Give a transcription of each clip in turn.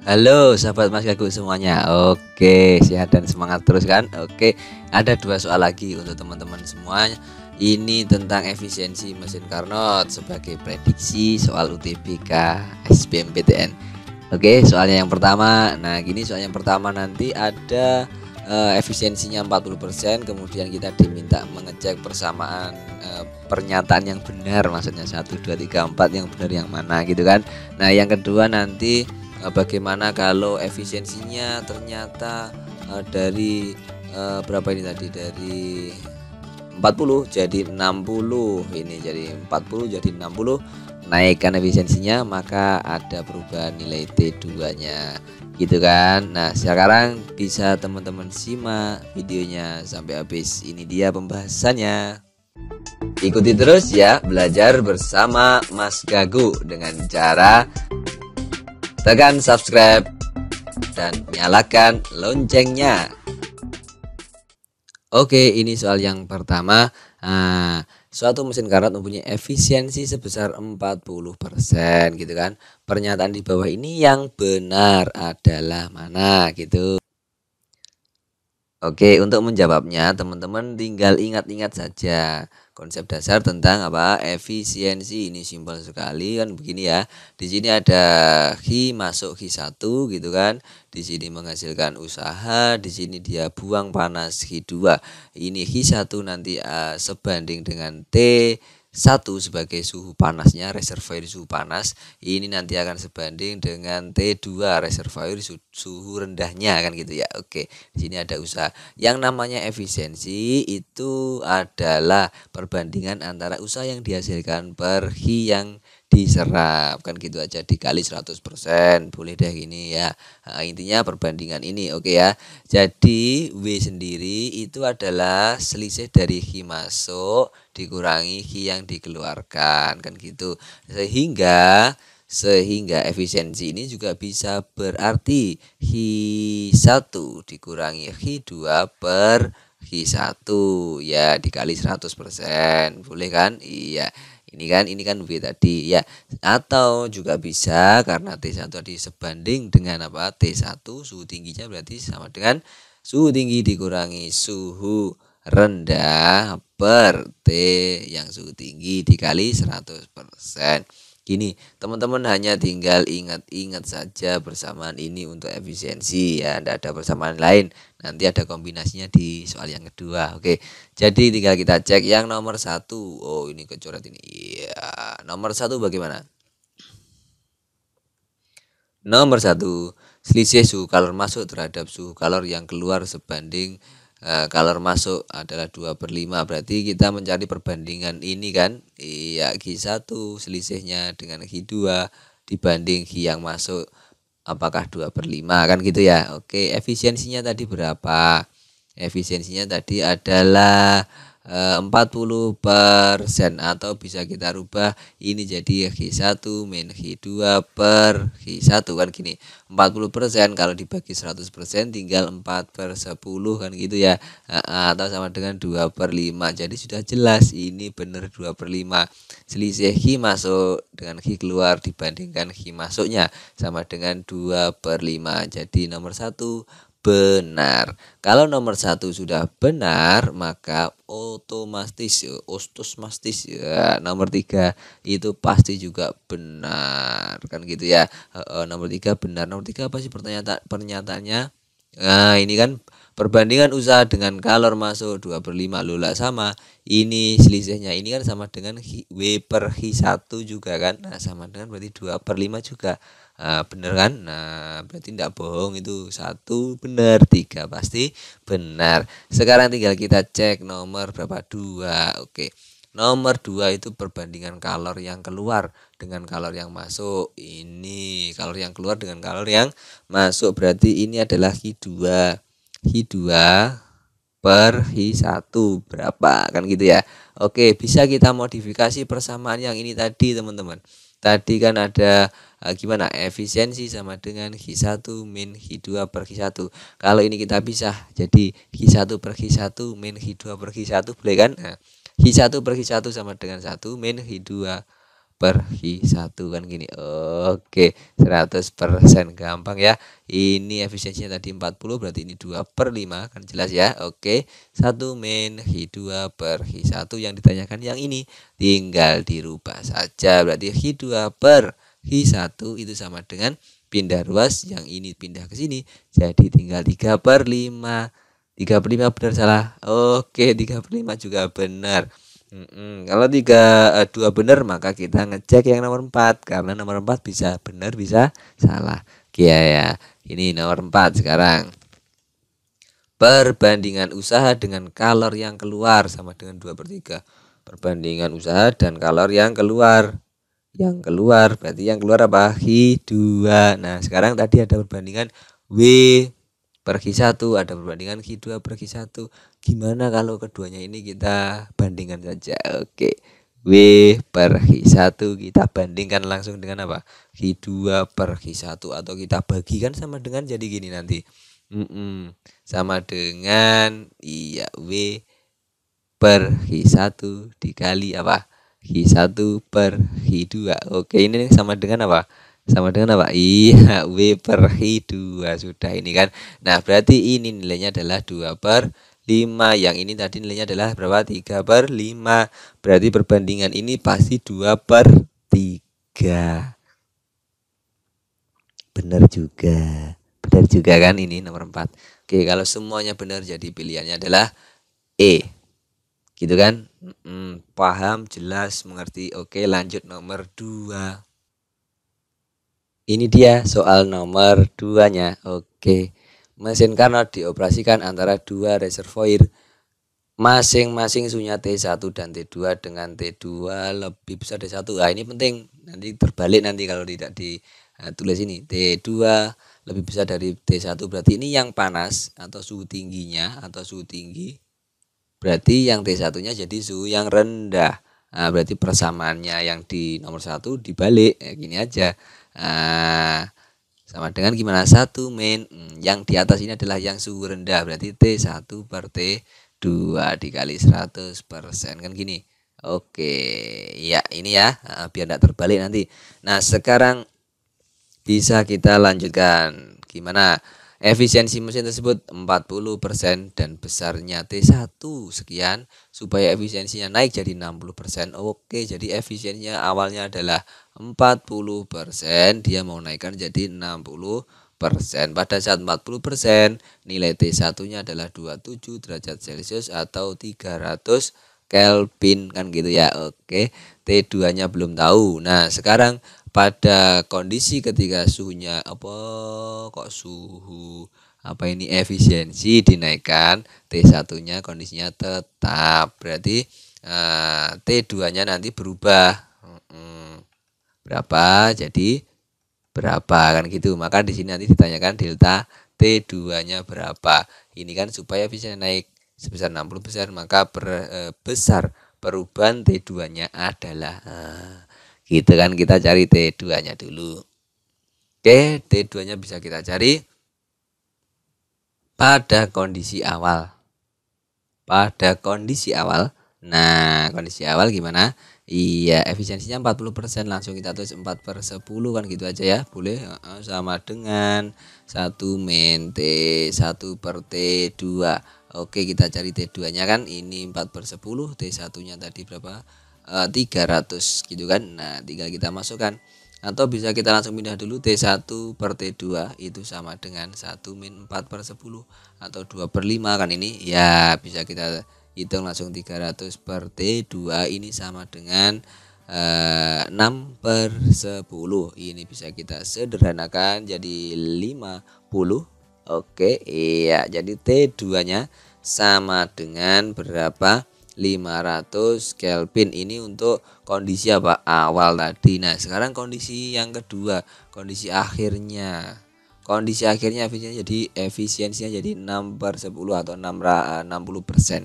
Halo sahabat Mas Gagu semuanya. Oke, sehat dan semangat terus kan? Oke, ada dua soal lagi untuk teman-teman semuanya. Ini tentang efisiensi mesin Carnot sebagai prediksi soal UTBK SBMPTN. Oke, soalnya yang pertama. Nah, gini soalnya yang pertama nanti ada uh, efisiensinya 40%, kemudian kita diminta mengecek persamaan eh, pernyataan yang benar maksudnya 1 2 3 4 yang benar yang mana gitu kan. Nah, yang kedua nanti Eh, bagaimana kalau efisiensinya ternyata eh, dari eh, berapa ini tadi dari 40 jadi 60 ini jadi 40 jadi 60 naikkan efisiensinya maka ada perubahan nilai T2 nya gitu kan Nah sekarang bisa teman-teman simak videonya sampai habis ini dia pembahasannya Ikuti terus ya belajar bersama Mas Gagu dengan cara tekan subscribe dan nyalakan loncengnya. Oke, ini soal yang pertama. Nah, suatu mesin karat mempunyai efisiensi sebesar 40% gitu kan. Pernyataan di bawah ini yang benar adalah mana gitu. Oke, untuk menjawabnya teman-teman tinggal ingat-ingat saja konsep dasar tentang apa efisiensi ini simpel sekali kan begini ya. Di sini ada hi masuk hi satu gitu kan. Di sini menghasilkan usaha, di sini dia buang panas hi dua. Ini hi satu nanti uh, sebanding dengan T satu sebagai suhu panasnya reservoir suhu panas ini nanti akan sebanding dengan T2 reservoir suhu rendahnya kan gitu ya. Oke, di sini ada usaha. Yang namanya efisiensi itu adalah perbandingan antara usaha yang dihasilkan per Hi yang diserap kan gitu aja dikali 100% boleh deh ini ya nah, intinya perbandingan ini oke okay ya jadi W sendiri itu adalah selisih dari Ki masuk dikurangi Ki yang dikeluarkan kan gitu sehingga sehingga efisiensi ini juga bisa berarti Hi1 dikurangi Hi2 per Hi1 ya dikali 100% boleh kan iya ini kan ini kan B tadi ya. Atau juga bisa karena T1 tadi sebanding dengan apa? T1 suhu tingginya berarti sama dengan suhu tinggi dikurangi suhu rendah per T yang suhu tinggi dikali 100%. Gini, teman-teman hanya tinggal ingat-ingat saja bersamaan ini untuk efisiensi ya, tidak ada persamaan lain. Nanti ada kombinasinya di soal yang kedua. Oke, jadi tinggal kita cek yang nomor satu. Oh, ini kecoret ini. Iya, nomor satu bagaimana? Nomor satu, selisih suhu kalor masuk terhadap suhu kalor yang keluar sebanding Nah, eh, kalau masuk adalah 2 per 5 Berarti kita mencari perbandingan ini kan Iya Q1 selisihnya dengan Q2 Dibanding Q yang masuk Apakah 2 per 5 kan gitu ya Oke efisiensinya tadi berapa Efisiensinya tadi adalah 40 eh, atau bisa kita rubah ini jadi G1 min G2 per G1 kan gini 40 kalau dibagi 100 tinggal 4 per 10 kan gitu ya eh, eh, atau sama dengan 2 per 5 jadi sudah jelas ini benar 2 per 5 selisih G masuk dengan G keluar dibandingkan G masuknya sama dengan 2 per 5 jadi nomor 1 benar. Kalau nomor satu sudah benar, maka otomatis, ya, mastis, ya. Nomor tiga itu pasti juga benar, kan gitu ya. E, nomor tiga benar. Nomor tiga apa sih pertanyaan pernyataannya? Nah, ini kan perbandingan usaha dengan kalor masuk 2 per 5 lula sama ini selisihnya ini kan sama dengan W per H1 juga kan nah sama dengan berarti 2 per 5 juga Nah, bener kan? Nah, berarti tidak bohong itu satu benar, tiga pasti benar. Sekarang tinggal kita cek nomor berapa dua. Oke, nomor dua itu perbandingan kalor yang keluar dengan kalor yang masuk. Ini kalor yang keluar dengan kalor yang masuk berarti ini adalah Q2. Q2 per Hi1 berapa kan gitu ya. Oke, bisa kita modifikasi persamaan yang ini tadi teman-teman. Tadi kan ada uh, gimana efisiensi sama dengan Q1 min Q2 per Q1. Kalau ini kita pisah jadi Q1 per Q1 min Q2 per Q1 boleh kan? Nah, Q1 per Q1 sama dengan 1 min Q2 per perhi satu kan gini oke 100% gampang ya ini efisiensinya tadi 40 berarti ini 2 per 5 kan jelas ya oke 1 hi 2 per hi 1 yang ditanyakan yang ini tinggal dirubah saja berarti hi 2 per hi 1 itu sama dengan pindah ruas yang ini pindah ke sini jadi tinggal 3 per 5 3 per 5 benar salah oke 3 per 5 juga benar Mm-mm. Kalau tiga eh, dua benar maka kita ngecek yang nomor empat karena nomor empat bisa benar bisa salah. Kia ya. Ini nomor empat sekarang. Perbandingan usaha dengan kalor yang keluar sama dengan dua per tiga. Perbandingan usaha dan kalor yang keluar. Yang keluar berarti yang keluar apa? Hi2. Nah, sekarang tadi ada perbandingan W per satu ada perbandingan hidua 2 per q Gimana kalau keduanya ini kita bandingkan saja? Oke. W per G1 kita bandingkan langsung dengan apa? G2 per G1 atau kita bagikan sama dengan jadi gini nanti. Mm -mm. Sama dengan iya W per G1 dikali apa? G1 per G2. Oke, ini sama dengan apa? Sama dengan apa? Iya, W per G2 sudah ini kan. Nah, berarti ini nilainya adalah 2 per 5 yang ini tadi nilainya adalah berapa 3 per 5 berarti perbandingan ini pasti 2 per 3 benar juga benar juga kan ini nomor 4 oke kalau semuanya benar jadi pilihannya adalah E gitu kan hmm, paham jelas mengerti oke lanjut nomor 2 ini dia soal nomor 2 nya oke Mesin kanal dioperasikan antara dua reservoir masing-masing sunya T1 dan T2 dengan T2 lebih besar dari satu. Nah, ini penting. Nanti terbalik nanti kalau tidak ditulis eh, ini. T2 lebih besar dari T1 berarti ini yang panas atau suhu tingginya atau suhu tinggi. Berarti yang T1-nya jadi suhu yang rendah. Nah, berarti persamaannya yang di nomor satu dibalik. Ya, gini aja. Nah, sama dengan gimana satu min hmm, yang di atas ini adalah yang suhu rendah berarti T1 per T2 dikali 100% kan gini oke ya ini ya biar tidak terbalik nanti nah sekarang bisa kita lanjutkan gimana efisiensi mesin tersebut 40% dan besarnya T1 sekian supaya efisiensinya naik jadi 60%. Oke, jadi efisiensinya awalnya adalah 40% dia mau naikkan jadi 60 persen. Pada saat 40 persen, nilai T1-nya adalah 27 derajat Celcius atau 300 Kelvin kan gitu ya. Oke, T2-nya belum tahu. Nah, sekarang pada kondisi ketika suhunya apa kok suhu apa ini efisiensi dinaikkan, T1-nya kondisinya tetap. Berarti eh, T2-nya nanti berubah berapa jadi berapa kan gitu maka di sini nanti ditanyakan delta T2 nya berapa ini kan supaya bisa naik sebesar 60 besar maka per, e, besar perubahan T2 nya adalah nah, gitu kan kita cari T2 nya dulu Oke T2 nya bisa kita cari pada kondisi awal pada kondisi awal Nah, kondisi awal gimana? Iya, efisiensinya 40%, langsung kita tulis 4 per 10 kan gitu aja ya. Boleh sama dengan 1 min T, 1 per T2. Oke, kita cari T2-nya kan. Ini 4 per 10, T1-nya tadi berapa? E, eh, 300 gitu kan. Nah, tinggal kita masukkan. Atau bisa kita langsung pindah dulu T1 per T2 itu sama dengan 1 min 4 per 10 atau 2 per 5 kan ini. Ya, bisa kita hitung langsung 300 per T2 ini sama dengan eh, 6 per 10 ini bisa kita sederhanakan jadi 50 Oke iya jadi T2 nya sama dengan berapa 500 Kelvin ini untuk kondisi apa awal tadi nah sekarang kondisi yang kedua kondisi akhirnya kondisi akhirnya efisiensinya jadi efisiensinya jadi 6 per 10 atau 6, 60 eh, persen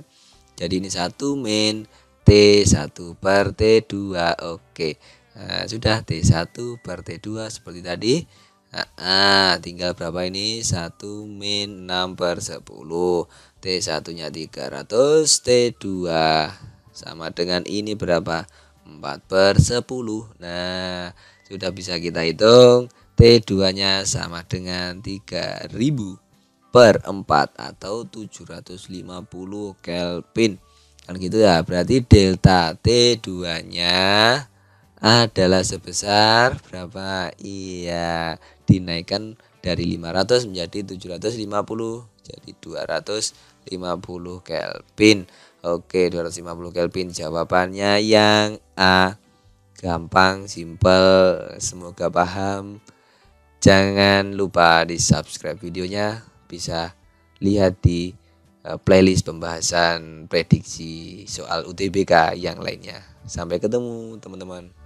jadi ini satu min T1 per T2 oke nah, sudah T1 per T2 seperti tadi nah, nah, tinggal berapa ini 1 min 6 per 10 T1 nya 300 T2 sama dengan ini berapa 4 per 10 nah sudah bisa kita hitung T2 nya sama dengan 3000 per 4 atau 750 Kelvin kan gitu ya berarti delta T2 nya adalah sebesar berapa iya dinaikkan dari 500 menjadi 750 jadi 250 Kelvin oke 250 Kelvin jawabannya yang A gampang simple semoga paham jangan lupa di subscribe videonya bisa lihat di eh, playlist pembahasan prediksi soal UTBK yang lainnya. Sampai ketemu teman-teman.